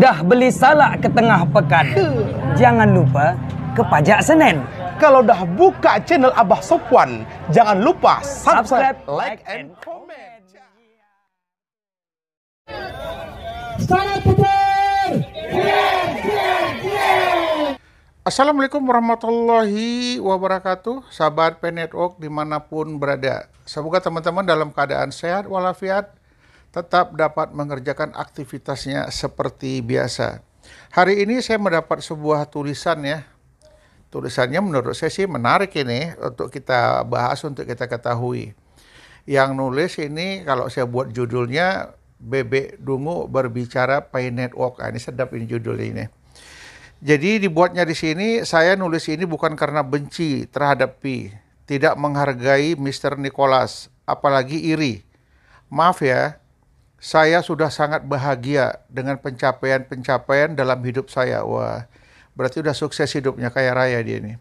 dah beli salak ke tengah pekan, jangan lupa ke pajak Senin. Kalau dah buka channel Abah Sopwan, jangan lupa subscribe, subscribe like, and comment. Salam Assalamualaikum warahmatullahi wabarakatuh Sahabat P Network dimanapun berada Semoga teman-teman dalam keadaan sehat walafiat tetap dapat mengerjakan aktivitasnya seperti biasa. Hari ini saya mendapat sebuah tulisan ya. Tulisannya menurut saya sih menarik ini untuk kita bahas, untuk kita ketahui. Yang nulis ini kalau saya buat judulnya Bebek Dungu Berbicara Pay Network. Nah, ini sedap ini judul ini. Jadi dibuatnya di sini, saya nulis ini bukan karena benci terhadap Pi, tidak menghargai Mr. Nicholas, apalagi iri. Maaf ya, saya sudah sangat bahagia dengan pencapaian-pencapaian dalam hidup saya. Wah, berarti udah sukses hidupnya kayak raya dia ini.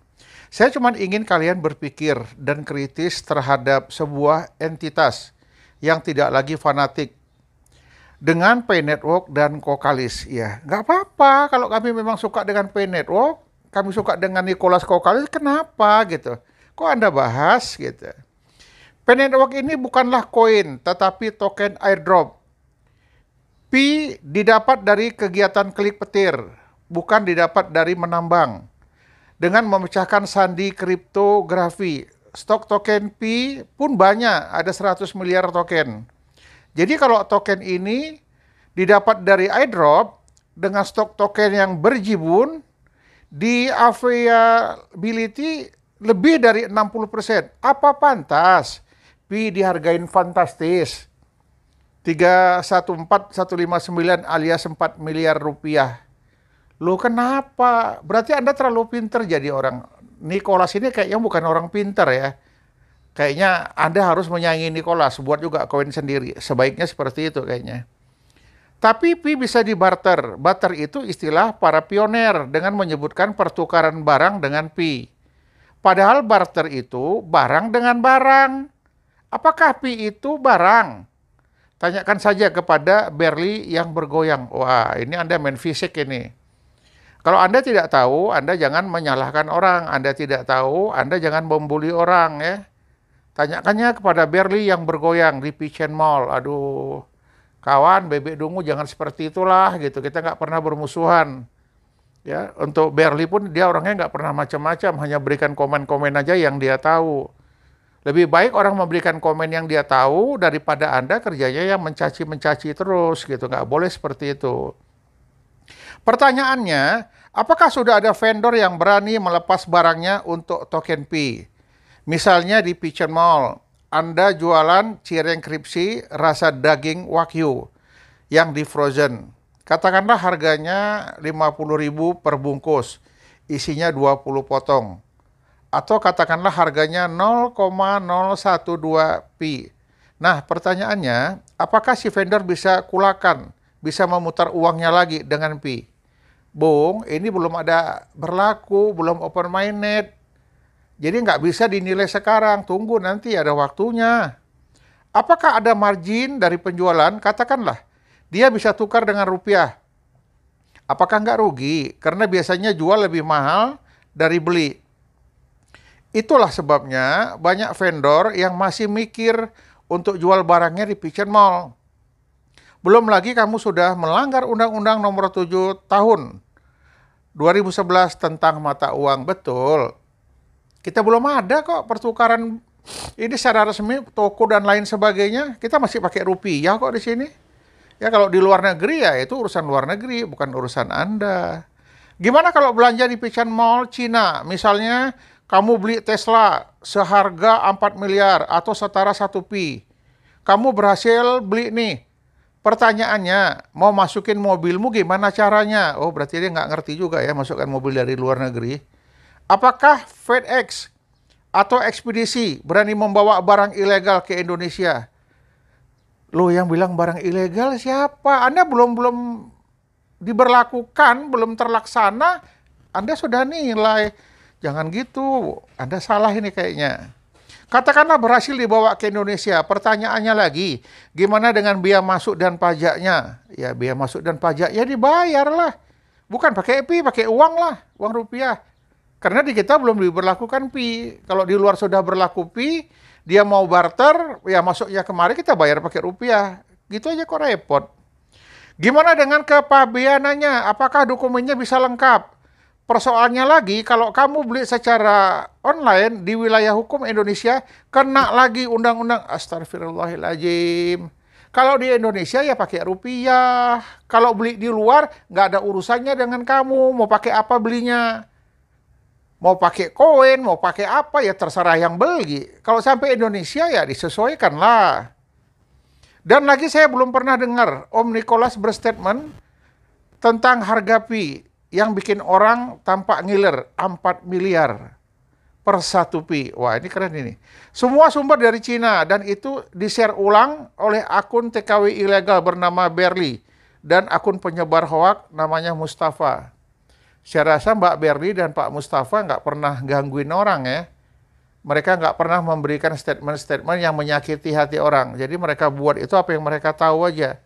Saya cuma ingin kalian berpikir dan kritis terhadap sebuah entitas yang tidak lagi fanatik dengan Pay Network dan Kokalis. Ya, nggak apa-apa kalau kami memang suka dengan Pay Network, kami suka dengan Nicholas Kokalis, kenapa gitu? Kok Anda bahas gitu? Pay Network ini bukanlah koin, tetapi token airdrop P didapat dari kegiatan klik petir, bukan didapat dari menambang. Dengan memecahkan sandi kriptografi, stok token P pun banyak, ada 100 miliar token. Jadi kalau token ini didapat dari airdrop dengan stok token yang berjibun di availability lebih dari 60%. Apa pantas? P dihargain fantastis 314159 alias 4 miliar rupiah. Lu kenapa? Berarti Anda terlalu pinter jadi orang. Nikolas ini kayaknya bukan orang pinter ya. Kayaknya Anda harus menyaingi Nikolas, buat juga koin sendiri. Sebaiknya seperti itu kayaknya. Tapi Pi bisa dibarter. Barter itu istilah para pioner dengan menyebutkan pertukaran barang dengan Pi. Padahal barter itu barang dengan barang. Apakah Pi itu barang? Tanyakan saja kepada berli yang bergoyang. Wah, ini Anda main fisik ini. Kalau Anda tidak tahu, Anda jangan menyalahkan orang. Anda tidak tahu, Anda jangan membuli orang ya. Tanyakannya kepada berli yang bergoyang di Pichen Mall. Aduh, kawan bebek dungu jangan seperti itulah gitu. Kita nggak pernah bermusuhan. Ya, untuk Berli pun dia orangnya nggak pernah macam-macam, hanya berikan komen-komen aja yang dia tahu. Lebih baik orang memberikan komen yang dia tahu daripada Anda kerjanya yang mencaci-mencaci terus gitu. Nggak boleh seperti itu. Pertanyaannya, apakah sudah ada vendor yang berani melepas barangnya untuk token P? Misalnya di Pigeon Mall, Anda jualan cireng kripsi rasa daging wagyu yang di frozen. Katakanlah harganya 50.000 per bungkus, isinya 20 potong atau katakanlah harganya 0,012 pi. Nah, pertanyaannya, apakah si vendor bisa kulakan, bisa memutar uangnya lagi dengan pi? Bung, ini belum ada berlaku, belum open minded. Jadi nggak bisa dinilai sekarang, tunggu nanti ada waktunya. Apakah ada margin dari penjualan? Katakanlah, dia bisa tukar dengan rupiah. Apakah nggak rugi? Karena biasanya jual lebih mahal dari beli. Itulah sebabnya banyak vendor yang masih mikir untuk jual barangnya di Pichen Mall. Belum lagi kamu sudah melanggar Undang-Undang Nomor 7 Tahun 2011 tentang mata uang. Betul. Kita belum ada kok pertukaran ini secara resmi toko dan lain sebagainya. Kita masih pakai rupiah kok di sini. Ya kalau di luar negeri ya itu urusan luar negeri, bukan urusan Anda. Gimana kalau belanja di Pichan Mall Cina? Misalnya kamu beli Tesla seharga 4 miliar atau setara 1 pi. Kamu berhasil beli nih. Pertanyaannya, mau masukin mobilmu gimana caranya? Oh, berarti dia nggak ngerti juga ya masukkan mobil dari luar negeri. Apakah FedEx atau ekspedisi berani membawa barang ilegal ke Indonesia? Lo yang bilang barang ilegal siapa? Anda belum belum diberlakukan, belum terlaksana, Anda sudah nilai Jangan gitu, Anda salah ini kayaknya. Katakanlah berhasil dibawa ke Indonesia, pertanyaannya lagi, gimana dengan biaya masuk dan pajaknya? Ya, biaya masuk dan pajak ya dibayarlah. Bukan pakai EPI, pakai uang lah, uang rupiah. Karena di kita belum diberlakukan PI. Kalau di luar sudah berlaku PI, dia mau barter, ya masuknya kemari kita bayar pakai rupiah. Gitu aja kok repot. Gimana dengan kepabeanannya? Apakah dokumennya bisa lengkap? Persoalannya lagi, kalau kamu beli secara online di wilayah hukum Indonesia, kena lagi undang-undang astagfirullahaladzim. Kalau di Indonesia ya pakai rupiah. Kalau beli di luar, nggak ada urusannya dengan kamu. Mau pakai apa belinya? Mau pakai koin, mau pakai apa, ya terserah yang beli. Kalau sampai Indonesia ya disesuaikan lah Dan lagi saya belum pernah dengar Om Nicholas berstatement tentang harga pi yang bikin orang tampak ngiler 4 miliar per satu pi. Wah ini keren ini. Semua sumber dari Cina dan itu di-share ulang oleh akun TKW ilegal bernama Berli dan akun penyebar hoak namanya Mustafa. Saya rasa Mbak Berli dan Pak Mustafa nggak pernah gangguin orang ya. Mereka nggak pernah memberikan statement-statement yang menyakiti hati orang. Jadi mereka buat itu apa yang mereka tahu aja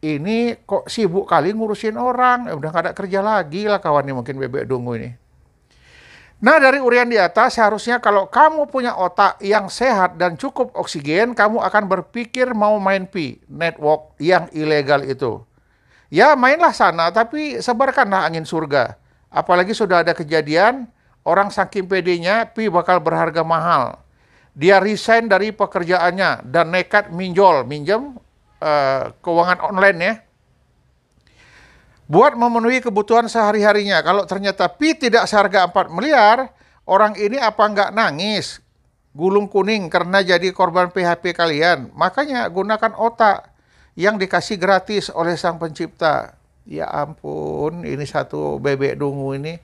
ini kok sibuk kali ngurusin orang, ya udah gak ada kerja lagi lah kawannya mungkin bebek dungu ini. Nah dari urian di atas seharusnya kalau kamu punya otak yang sehat dan cukup oksigen, kamu akan berpikir mau main pi, network yang ilegal itu. Ya mainlah sana tapi sebarkanlah angin surga. Apalagi sudah ada kejadian orang saking pedenya pi bakal berharga mahal. Dia resign dari pekerjaannya dan nekat minjol, minjem Eh, keuangan online ya. Buat memenuhi kebutuhan sehari-harinya. Kalau ternyata Pi tidak seharga 4 miliar, orang ini apa nggak nangis? Gulung kuning karena jadi korban PHP kalian. Makanya gunakan otak yang dikasih gratis oleh sang pencipta. Ya ampun, ini satu bebek dungu ini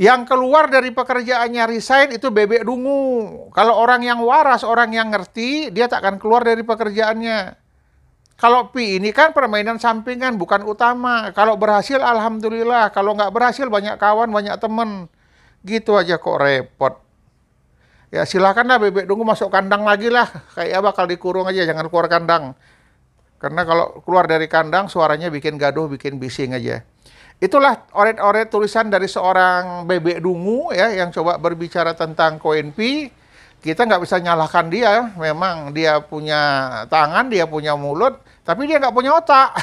yang keluar dari pekerjaannya resign itu bebek dungu. Kalau orang yang waras, orang yang ngerti, dia tak akan keluar dari pekerjaannya. Kalau pi ini kan permainan sampingan, bukan utama. Kalau berhasil, alhamdulillah. Kalau nggak berhasil, banyak kawan, banyak temen. Gitu aja kok repot. Ya silakanlah bebek dungu masuk kandang lagi lah. Kayak bakal dikurung aja, jangan keluar kandang. Karena kalau keluar dari kandang, suaranya bikin gaduh, bikin bising aja. Itulah oret-oret tulisan dari seorang bebek dungu ya yang coba berbicara tentang koin pi kita nggak bisa nyalahkan dia. Memang dia punya tangan, dia punya mulut, tapi dia nggak punya otak.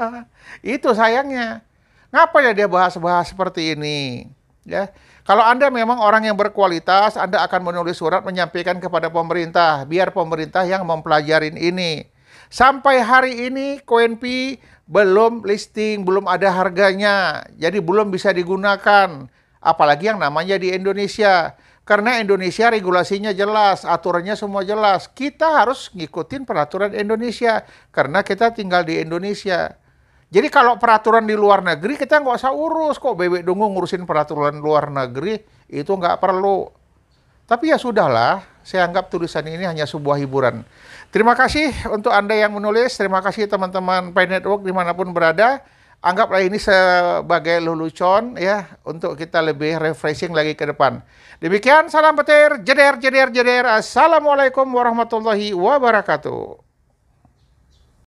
Itu sayangnya. Ngapa ya dia bahas-bahas seperti ini? Ya. Kalau Anda memang orang yang berkualitas, Anda akan menulis surat menyampaikan kepada pemerintah, biar pemerintah yang mempelajarin ini. Sampai hari ini KNP belum listing, belum ada harganya, jadi belum bisa digunakan. Apalagi yang namanya di Indonesia. Karena Indonesia regulasinya jelas, aturannya semua jelas. Kita harus ngikutin peraturan Indonesia karena kita tinggal di Indonesia. Jadi kalau peraturan di luar negeri kita nggak usah urus kok bebek dungu ngurusin peraturan luar negeri itu nggak perlu. Tapi ya sudahlah, saya anggap tulisan ini hanya sebuah hiburan. Terima kasih untuk Anda yang menulis, terima kasih teman-teman Pay Network dimanapun berada anggaplah ini sebagai lelucon ya untuk kita lebih refreshing lagi ke depan. Demikian salam petir, jeder jeder jeder. Assalamualaikum warahmatullahi wabarakatuh.